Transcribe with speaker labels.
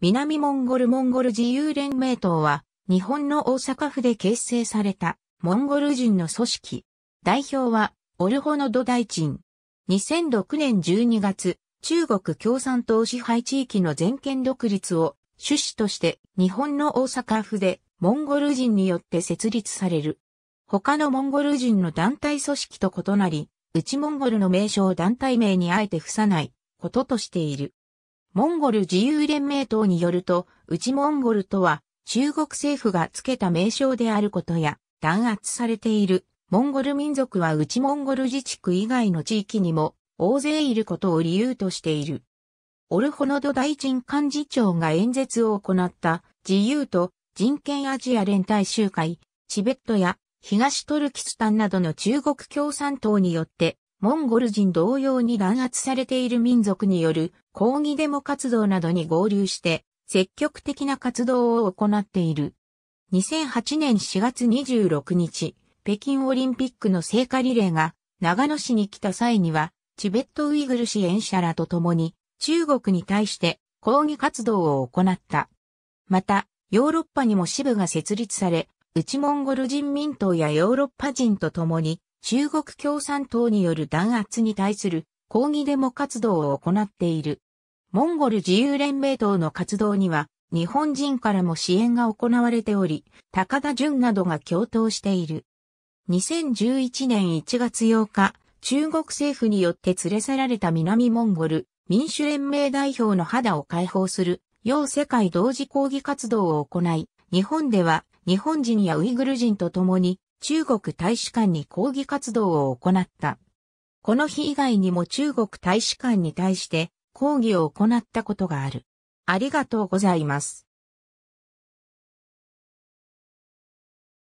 Speaker 1: 南
Speaker 2: モンゴルモンゴル自由連盟党は、日本の大阪府で結成された、モンゴル人の組織。代表は、オルホノド大臣。2006年12月、中国共産党支配地域の全権独立を趣旨として日本の大阪府でモンゴル人によって設立される。他のモンゴル人の団体組織と異なり、内モンゴルの名称を団体名にあえて付さないこととしている。モンゴル自由連盟党によると、内モンゴルとは中国政府が付けた名称であることや、弾圧されているモンゴル民族は内モンゴル自治区以外の地域にも大勢いることを理由としている。オルホノド大臣幹事長が演説を行った自由と人権アジア連帯集会、チベットや東トルキスタンなどの中国共産党によってモンゴル人同様に弾圧されている民族による抗議デモ活動などに合流して積極的な活動を行っている。2008年4月26日、北京オリンピックの聖火リレーが長野市に来た際には、チベットウイグル支援者らと共に中国に対して抗議活動を行った。また、ヨーロッパにも支部が設立され、内モンゴル人民党やヨーロッパ人と共に中国共産党による弾圧に対する抗議デモ活動を行っている。モンゴル自由連盟党の活動には日本人からも支援が行われており、高田淳などが共闘している。2011年1月8日、中国政府によって連れ去られた南モンゴル民主連盟代表の肌を解放する、要世界同時抗議活動を行い、日本では日本人やウイグル人と共に中国大使館に抗議活動を行った。この日以外にも中国大使館に対して抗議を行ったことがある。ありがとうござ
Speaker 1: います。